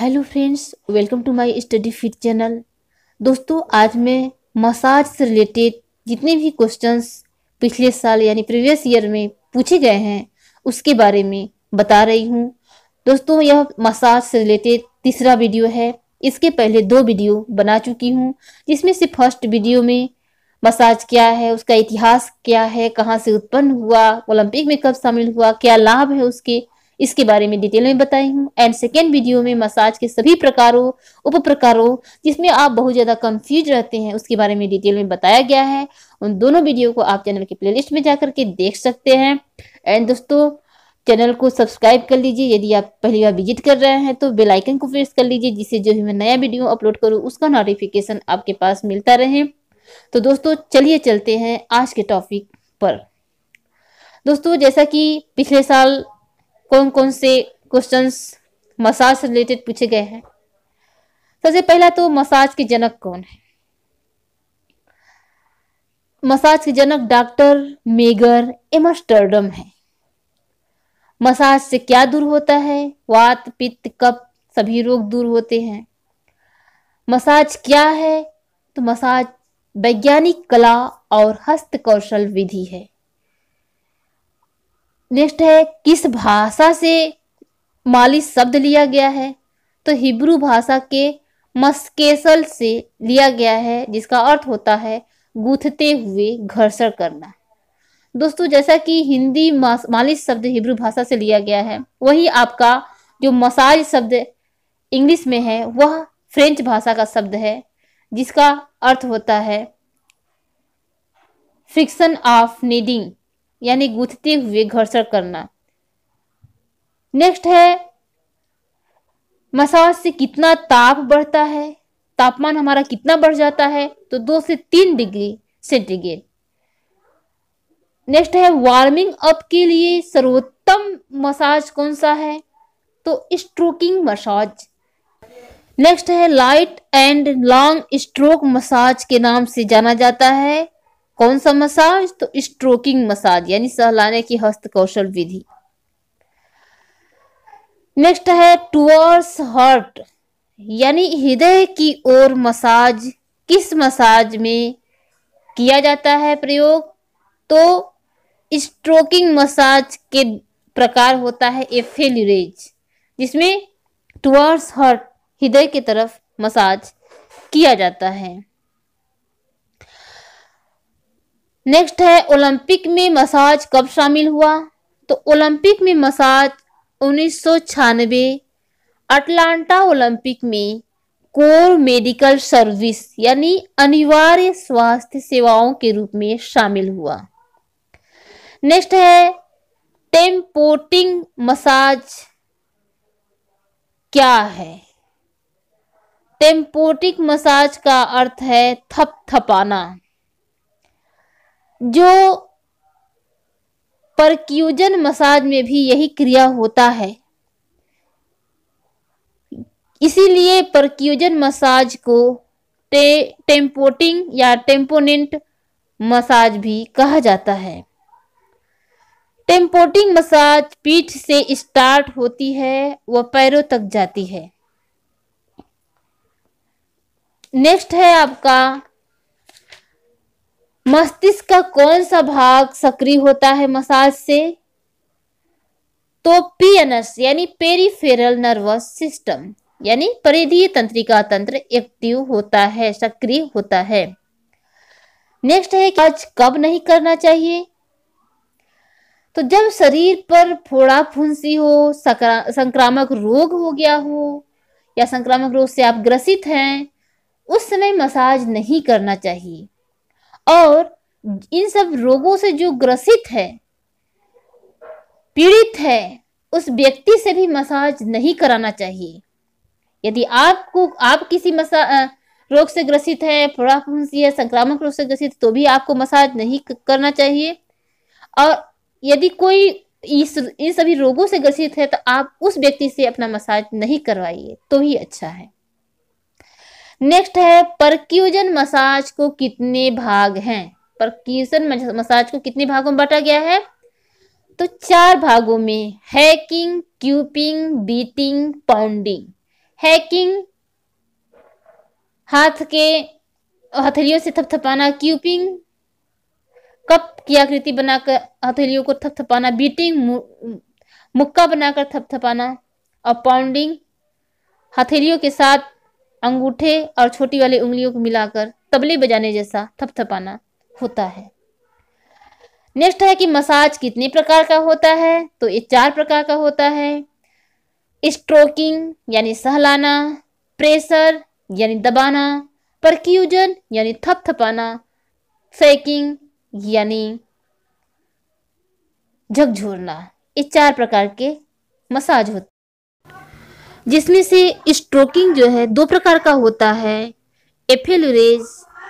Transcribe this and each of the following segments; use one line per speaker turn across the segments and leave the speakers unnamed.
hello friends welcome to my study fit channel दोस्तों आज मैं मसाज से रिलेटेड जितने भी क्वेश्चंस पिछले साल यानी प्रीवियस ईयर में पूछे गए हैं उसके बारे में बता रही हूँ दोस्तों यह मसाज से रिलेटेड तीसरा वीडियो है इसके पहले दो वीडियो बना चुकी हूँ जिसमें से फर्स्ट वीडियो में मसाज क्या है उसका इतिहास क्या है कहाँ से उत्पन्न हुआ ओलंपिक में कब शामिल हुआ क्या लाभ है उसके इसके बारे में डिटेल में बताई हूँ एंड सेकेंड वीडियो में मसाज के सभी प्रकारों उप प्रकारों जिसमें आप बहुत ज़्यादा कंफ्यूज रहते हैं उसके बारे में डिटेल में बताया गया है उन दोनों वीडियो को आप चैनल के प्लेलिस्ट में जाकर के देख सकते हैं एंड दोस्तों चैनल को सब्सक्राइब कर लीजिए यदि आप पहली बार विजिट कर रहे हैं तो बेल आइकन को प्रेस कर लीजिए जिससे जो भी मैं नया वीडियो अपलोड करूँ उसका नोटिफिकेशन आपके पास मिलता रहे तो दोस्तों चलिए चलते हैं आज के टॉपिक पर दोस्तों जैसा कि पिछले साल कौन कौन से क्वेश्चन मसाज से रिलेटेड पूछे गए हैं सबसे पहला तो मसाज के जनक कौन है मसाज के जनक डॉक्टर मेगर एमस्टर्डम है मसाज से क्या दूर होता है वात पित्त कप सभी रोग दूर होते हैं मसाज क्या है तो मसाज वैज्ञानिक कला और हस्त कौशल विधि है नेक्स्ट है किस भाषा से माली शब्द लिया गया है तो हिब्रू भाषा के मस्केसल से लिया गया है जिसका अर्थ होता है गुथते हुए घर्षण करना दोस्तों जैसा कि हिंदी मालिश शब्द हिब्रू भाषा से लिया गया है वही आपका जो मसाज शब्द इंग्लिश में है वह फ्रेंच भाषा का शब्द है जिसका अर्थ होता है फ्रिक्शन ऑफ नीडिंग यानी गुथते हुए घर्षण करना नेक्स्ट है मसाज से कितना ताप बढ़ता है तापमान हमारा कितना बढ़ जाता है तो दो से तीन डिग्री सेंटीग्रेड नेक्स्ट है वार्मिंग अप के लिए सर्वोत्तम मसाज कौन सा है तो स्ट्रोकिंग मसाज नेक्स्ट है light and long stroke massage के नाम से जाना जाता है कौन सा मसाज तो स्ट्रोकिंग मसाज यानी सहलाने की हस्त कौशल विधि नेक्स्ट है टूअर्स हर्ट यानी हृदय की ओर मसाज किस मसाज में किया जाता है प्रयोग तो स्ट्रोकिंग मसाज के प्रकार होता है एफेल्यूरेज जिसमें टूअर्स हर्ट हृदय की तरफ मसाज किया जाता है नेक्स्ट है ओलंपिक में मसाज कब शामिल हुआ तो ओलंपिक में मसाज उन्नीस सौ अटलांटा ओलंपिक में कोर मेडिकल सर्विस यानी अनिवार्य स्वास्थ्य सेवाओं के रूप में शामिल हुआ नेक्स्ट है टेम्पोटिंग मसाज क्या है टेम्पोटिक मसाज का अर्थ है थपथपाना जो परक्यूजन मसाज में भी यही क्रिया होता है इसीलिए परक्यूजन मसाज को टे टेम्पोटिंग या टेम्पोनेंट मसाज भी कहा जाता है टेम्पोटिंग मसाज पीठ से स्टार्ट होती है व पैरों तक जाती है नेक्स्ट है आपका मस्तिष्क का कौन सा भाग सक्रिय होता है मसाज से तो पीएनएस यानी पेरीफेरल नर्वस सिस्टम यानी परिधीय तंत्रिका तंत्र एक्टिव होता है सक्रिय होता है नेक्स्ट है कि आज कब नहीं करना चाहिए तो जब शरीर पर फोड़ा फुंसी हो संक्रामक रोग हो गया हो या संक्रामक रोग से आप ग्रसित हैं उस समय मसाज नहीं करना चाहिए और इन सब रोगों से जो ग्रसित है पीड़ित है उस व्यक्ति से भी मसाज नहीं कराना चाहिए यदि आपको आप किसी मसा रोग से ग्रसित है प्रोडाफुंसी है संक्रामक रोग से ग्रसित तो भी आपको मसाज नहीं करना चाहिए और यदि कोई इस इन सभी रोगों से ग्रसित है तो आप उस व्यक्ति से अपना मसाज नहीं करवाइए तो ही अच्छा है नेक्स्ट है परक्यूजन मसाज को कितने भाग हैं परक्यूजन मसाज को कितने भागों में बांटा गया है तो चार भागों में hacking cupping beating pounding hacking हाथ के हथेलियों से थपथपाना क्यूपिंग कप की आकृति बनाकर हथेलियों को थपथपाना बीटिंग मुक्का बनाकर थपथपाना और पाउंडिंग हथेलियों के साथ अंगूठे और छोटी वाली उंगलियों को मिलाकर तबले बजाने जैसा थपथपाना होता है नेक्स्ट है कि मसाज कितने प्रकार का होता है तो ये चार प्रकार का होता है स्ट्रोकिंग यानी सहलाना प्रेशर यानी दबाना परक्यूजन यानी थपथपाना फेकिंग यानी झकझोरना ये चार प्रकार के मसाज होते जिसमें से स्ट्रोकिंग जो है दो प्रकार का होता है एफेलोरेज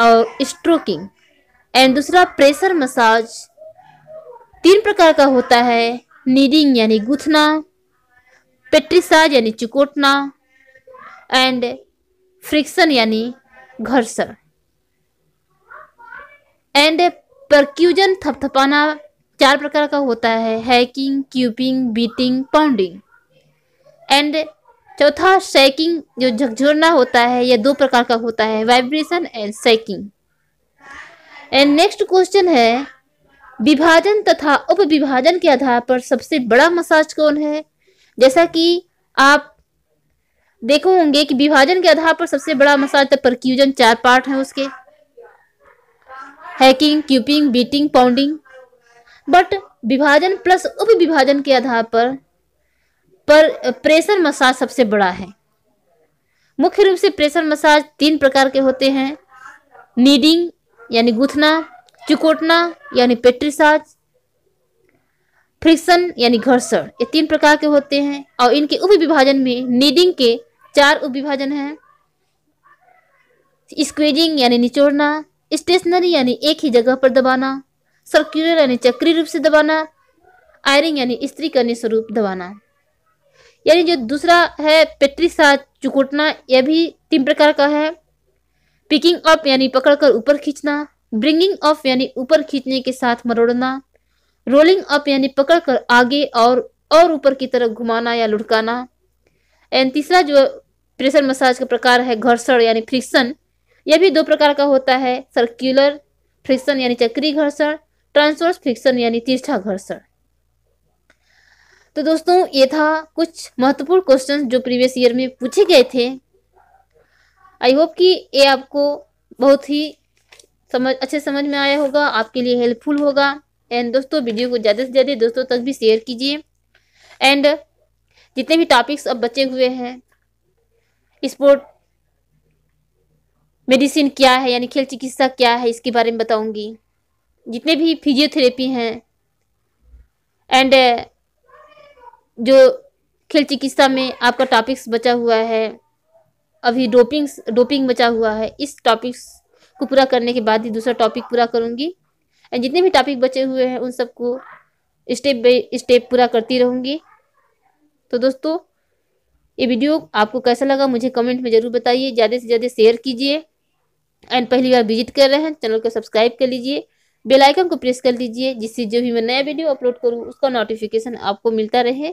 और स्ट्रोकिंग एंड दूसरा प्रेशर मसाज तीन प्रकार का होता है नीडिंग यानी गुथना पेट्रिसाज यानी चिकोटना एंड फ्रिक्शन यानी घर्षण एंड परक्यूजन थपथपाना चार प्रकार का होता है hacking cupping beating pounding and चौथा शेकिंग जो झकझोरना होता है यह दो प्रकार का होता है vibration and shaking and next question है विभाजन तथा उप विभाजन के आधार पर सबसे बड़ा मसाज कौन है जैसा कि आप देखो होंगे कि विभाजन के आधार पर सबसे बड़ा मसाज तो परक्यूजन चार पार्ट है उसके hacking cupping beating pounding but विभाजन प्लस उप विभाजन के आधार पर पर प्रेशर मसाज सबसे बड़ा है मुख्य रूप से प्रेशर मसाज तीन प्रकार के होते हैं नीडिंग यानी गुथना चिकोटना यानी पेट्रीसाज फ्रिक्शन यानी घर्षण ये तीन प्रकार के होते हैं और इनके उप विभाजन में नीडिंग के चार उप विभाजन है स्क्वेजिंग यानी निचोड़ना स्टेशनरी यानी एक ही जगह पर दबाना सर्क्यूलर यानी चक्री रूप से दबाना आयरिंग यानी स्त्री करने स्वरूप दबाना यानी जो दूसरा है पेट्रिसा चुकुटना यह भी तीन प्रकार का है पिकिंग अप यानी पकड़कर ऊपर खींचना ब्रिंगिंग अप यानी ऊपर खींचने के साथ मरोड़ना रोलिंग अप यानी पकड़कर आगे और और ऊपर की तरफ घुमाना या लुढ़काना एंड तीसरा जो प्रेशर मसाज का प्रकार है घर्षण यानी फ्रिक्शन यह भी दो प्रकार का होता है सर्क्यूलर फ्रिक्शन यानी चक्री घर्षण ट्रांसवर्स फ्रिक्शन यानी तिरछा घर्षण तो दोस्तों ये था कुछ महत्वपूर्ण क्वेश्चन जो प्रीवियस ईयर में पूछे गए थे आई होप कि ये आपको बहुत ही समझ अच्छे समझ में आया होगा आपके लिए हेल्पफुल होगा एंड दोस्तों वीडियो को ज़्यादा से ज़्यादा दोस्तों तक भी शेयर कीजिए एंड जितने भी टॉपिक्स अब बचे हुए हैं स्पोर्ट मेडिसिन क्या है यानी खेल चिकित्सा क्या है इसके बारे में बताऊंगी जितने भी फिजियोथेरेपी हैं एंड जो खेल चिकित्सा में आपका टॉपिक्स बचा हुआ है अभी डोपिंग डोपिंग बचा हुआ है इस टॉपिक्स को पूरा करने के बाद ही दूसरा टॉपिक पूरा करूँगी एंड जितने भी टॉपिक बचे हुए हैं उन सबको स्टेप बाई स्टेप पूरा करती रहूँगी तो दोस्तों ये वीडियो आपको कैसा लगा मुझे कमेंट में ज़रूर बताइए ज़्यादा से ज़्यादा शेयर कीजिए एंड पहली बार विजिट कर रहे हैं चैनल को सब्सक्राइब कर लीजिए बेल आइकन को प्रेस कर लीजिए जिससे जो भी मैं नया वीडियो अपलोड करूँ उसका नोटिफिकेशन आपको मिलता रहे